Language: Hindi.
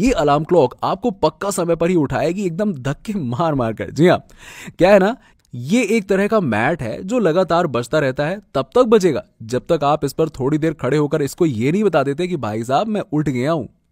ये अलार्म क्लॉक आपको पक्का समय पर ही उठाएगी एकदम धक्के मार मार कर जी हाँ क्या है ना ये एक तरह का मैट है जो लगातार बजता रहता है तब तक बजेगा जब तक आप इस पर थोड़ी देर खड़े होकर इसको ये नहीं बता देते कि भाई साहब मैं उठ गया हूं